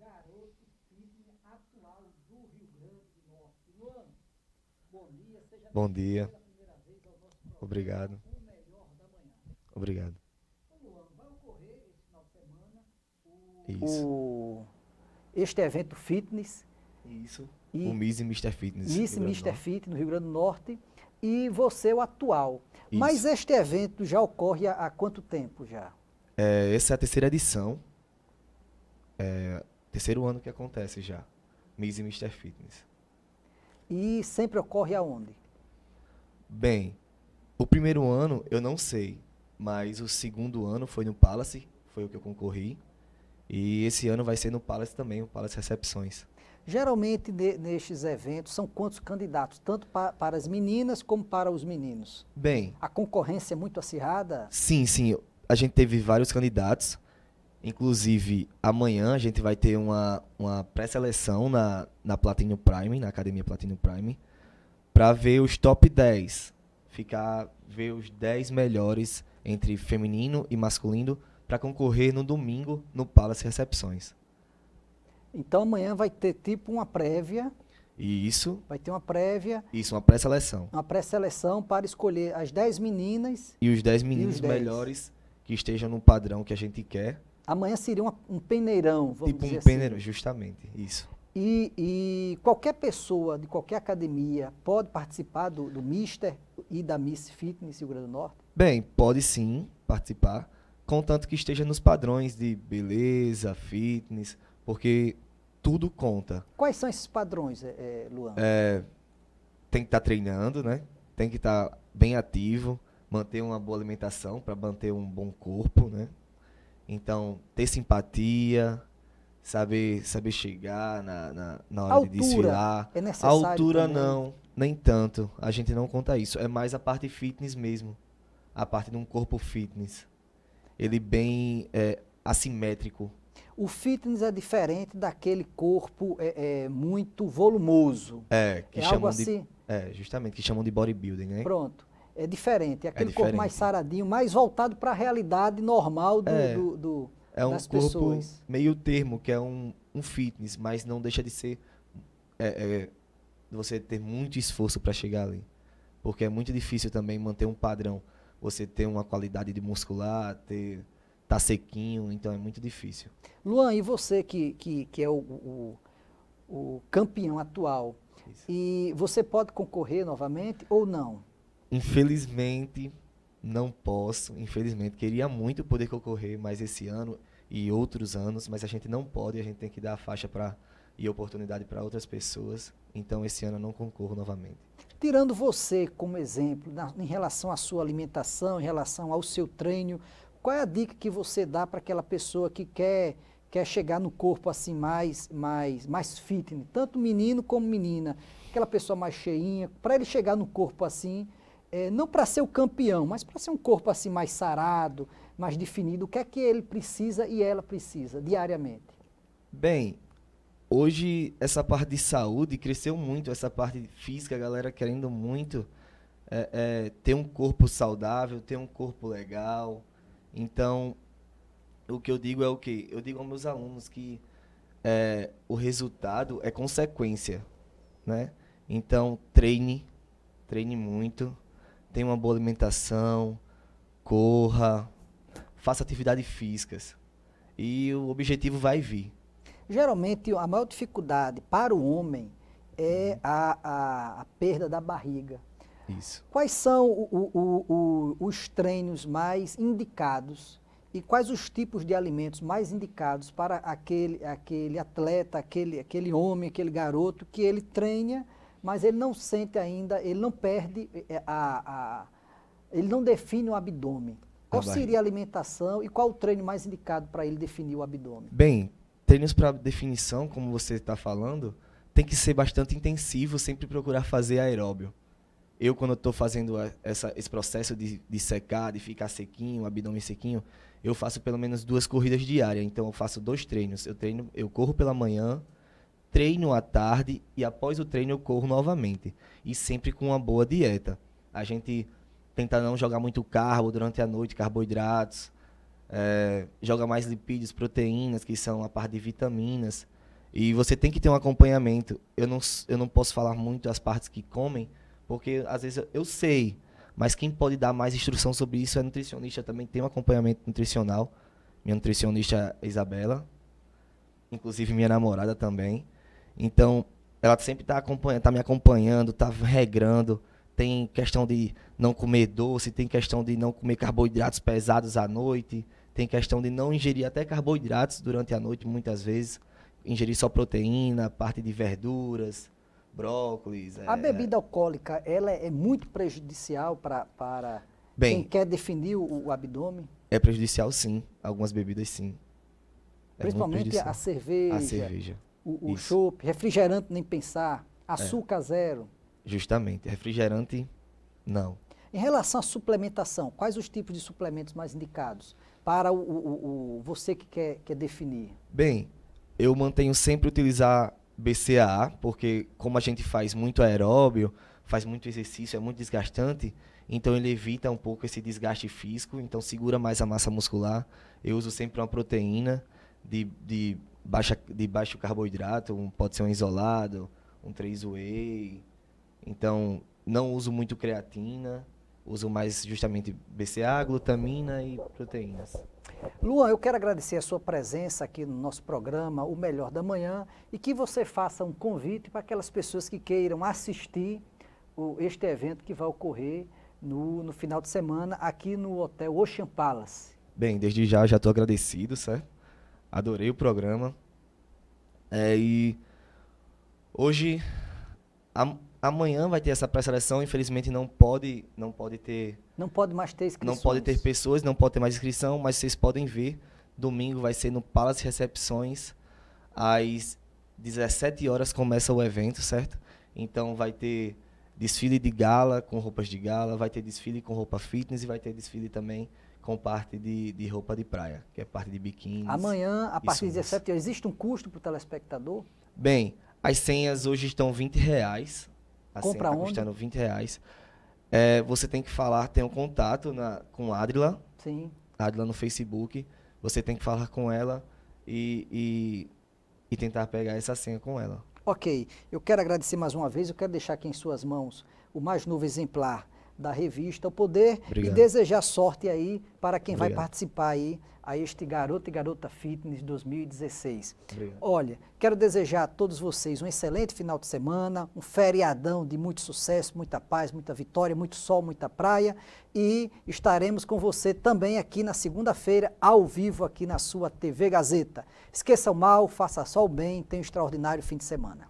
garoto firme atual do Rio Grande do Norte. Luan, bom dia. Seja bom dia. Pela primeira vez ao nosso programa, Obrigado. O melhor da manhã. Obrigado. Isso. O... este evento fitness. Isso. E o Miss e Mr. Fitness. Miss e Mr. Fitness no Rio Grande do Norte. E você, o atual. Isso. Mas este evento já ocorre há, há quanto tempo já? É, essa é a terceira edição. É, Terceiro ano que acontece já. Miss e Mr. Fitness. E sempre ocorre aonde? Bem, o primeiro ano eu não sei, mas o segundo ano foi no Palace, foi o que eu concorri. E esse ano vai ser no Palace também, o Palace Recepções. Geralmente, ne, nestes eventos, são quantos candidatos? Tanto pa, para as meninas como para os meninos? Bem. A concorrência é muito acirrada? Sim, sim. A gente teve vários candidatos. Inclusive, amanhã a gente vai ter uma, uma pré-seleção na, na Platinum Prime, na Academia Platinum Prime, para ver os top 10. Ficar, ver os 10 melhores entre feminino e masculino para concorrer no domingo no Palace Recepções. Então amanhã vai ter tipo uma prévia. Isso. Vai ter uma prévia. Isso, uma pré-seleção. Uma pré-seleção para escolher as 10 meninas. E os 10 meninos os melhores que estejam no padrão que a gente quer Amanhã seria uma, um peneirão, vamos tipo dizer um assim. peneirão, justamente, isso. E, e, qualquer pessoa de qualquer academia pode participar do, do Mister e da Miss Fitness Rio Grande do Norte? Bem, pode sim participar, contanto que esteja nos padrões de beleza, fitness, porque tudo conta. Quais são esses padrões, é, é Luan? É, tem que estar tá treinando, né? Tem que estar tá bem ativo, manter uma boa alimentação para manter um bom corpo, né? Então, ter simpatia, saber, saber chegar na, na, na hora altura de desfilar. É necessário a altura também. não, nem tanto. A gente não conta isso. É mais a parte fitness mesmo. A parte de um corpo fitness. Ele bem é, assimétrico. O fitness é diferente daquele corpo é, é muito volumoso. É, que é chamam de. Assim. É, justamente, que chamam de bodybuilding, né? Pronto é diferente. É, é aquele é diferente. corpo mais saradinho, mais voltado para a realidade normal do, é, do, do é um das corpo pessoas. meio termo, que é um, um fitness, mas não deixa de ser. É, é você ter muito esforço para chegar ali. Porque é muito difícil também manter um padrão. Você ter uma qualidade de muscular, ter tá sequinho, então é muito difícil. Luan, e você que, que, que é o, o, o campeão atual, isso. e você pode concorrer novamente ou não? Infelizmente, não posso. Infelizmente, queria muito poder concorrer mais esse ano e outros anos, mas a gente não pode, a gente tem que dar a faixa para e oportunidade para outras pessoas. Então, esse ano eu não concorro novamente. Tirando você como exemplo, na, em relação à sua alimentação, em relação ao seu treino, qual é a dica que você dá para aquela pessoa que quer quer chegar no corpo assim mais mais mais fitness, tanto menino como menina, aquela pessoa mais cheinha, para ele chegar no corpo assim, é, não para ser o campeão, mas para ser um corpo assim mais sarado, mais definido, o que é que ele precisa e ela precisa diariamente? Bem, hoje essa parte de saúde cresceu muito, essa parte física, a galera querendo muito é, é, ter um corpo saudável, ter um corpo legal. Então, o que eu digo é o que? Eu digo aos meus alunos que é, o resultado é consequência, né? Então, treine, treine muito tenha uma boa alimentação, corra, faça atividades físicas. E o objetivo vai vir. Geralmente, a maior dificuldade para o homem é a, a, a perda da barriga. Isso. Quais são o, o, o, os treinos mais indicados e quais os tipos de alimentos mais indicados para aquele, aquele atleta, aquele, aquele homem, aquele garoto que ele treina mas ele não sente ainda, ele não perde eh, a, a ele não define o abdômen. Qual seria a alimentação e qual o treino mais indicado para ele definir o abdômen? Bem, treinos para definição, como você está falando, tem que ser bastante intensivo, sempre procurar fazer aeróbio. Eu, quando estou fazendo essa, esse processo de, de, secar, de ficar sequinho, o abdômen sequinho, eu faço pelo menos duas corridas diárias. Então, eu faço dois treinos. Eu treino, eu corro pela manhã, treino à tarde e após o treino eu corro novamente. E sempre com uma boa dieta. A gente tenta não jogar muito carbo durante a noite, carboidratos. É, joga mais lipídios, proteínas, que são a parte de vitaminas. E você tem que ter um acompanhamento. Eu não, eu não posso falar muito as partes que comem, porque às vezes eu, eu sei, mas quem pode dar mais instrução sobre isso é nutricionista. Também tem um acompanhamento nutricional. Minha nutricionista é Isabela, inclusive minha namorada também. Então, ela sempre está tá me acompanhando, está regrando. Tem questão de não comer doce, tem questão de não comer carboidratos pesados à noite, tem questão de não ingerir até carboidratos durante a noite, muitas vezes. Ingerir só proteína, parte de verduras, brócolis. A é. bebida alcoólica, ela é muito prejudicial pra, para Bem, quem quer definir o, o abdômen? É prejudicial, sim. Algumas bebidas, sim. É Principalmente a cerveja. A cerveja o, o refrigerante nem pensar, açúcar é. zero. Justamente, refrigerante não. Em relação à suplementação, quais os tipos de suplementos mais indicados para o, o, o você que quer, quer definir? Bem, eu mantenho sempre utilizar BCAA, porque como a gente faz muito aeróbio, faz muito exercício, é muito desgastante, então ele evita um pouco esse desgaste físico, então segura mais a massa muscular. Eu uso sempre uma proteína de, de baixa, de baixo carboidrato, um, pode ser um isolado, um 3-whey. Então, não uso muito creatina, uso mais justamente BCA, glutamina e proteínas. Luan, eu quero agradecer a sua presença aqui no nosso programa O Melhor da Manhã e que você faça um convite para aquelas pessoas que queiram assistir o, este evento que vai ocorrer no, no final de semana aqui no Hotel Ocean Palace. Bem, desde já já estou agradecido, certo? Adorei o programa. É, e hoje, a, amanhã vai ter essa pré-seleção. Infelizmente não pode, não pode ter. Não pode mais ter inscrições. Não pode ter pessoas, não pode ter mais inscrição, mas vocês podem ver. Domingo vai ser no Palace Recepções. Às 17 horas começa o evento, certo? Então vai ter desfile de gala com roupas de gala, vai ter desfile com roupa fitness e vai ter desfile também com parte de, de roupa de praia, que é parte de biquíni. Amanhã, a partir de 17 horas, existe um custo para o telespectador? Bem, as senhas hoje estão 20 reais. A Compra senha está custando 20 reais. É, você tem que falar, tem um contato na, com Adrila. Sim. Adrila no Facebook. Você tem que falar com ela e, e, e tentar pegar essa senha com ela. Ok. Eu quero agradecer mais uma vez. Eu quero deixar aqui em suas mãos o mais novo exemplar da revista O Poder Obrigado. e desejar sorte aí para quem Obrigado. vai participar aí a este Garoto e Garota Fitness 2016. Obrigado. Olha, quero desejar a todos vocês um excelente final de semana, um feriadão de muito sucesso, muita paz, muita vitória, muito sol, muita praia e estaremos com você também aqui na segunda-feira, ao vivo aqui na sua TV Gazeta. Esqueça o mal, faça só o bem, tenha um extraordinário fim de semana.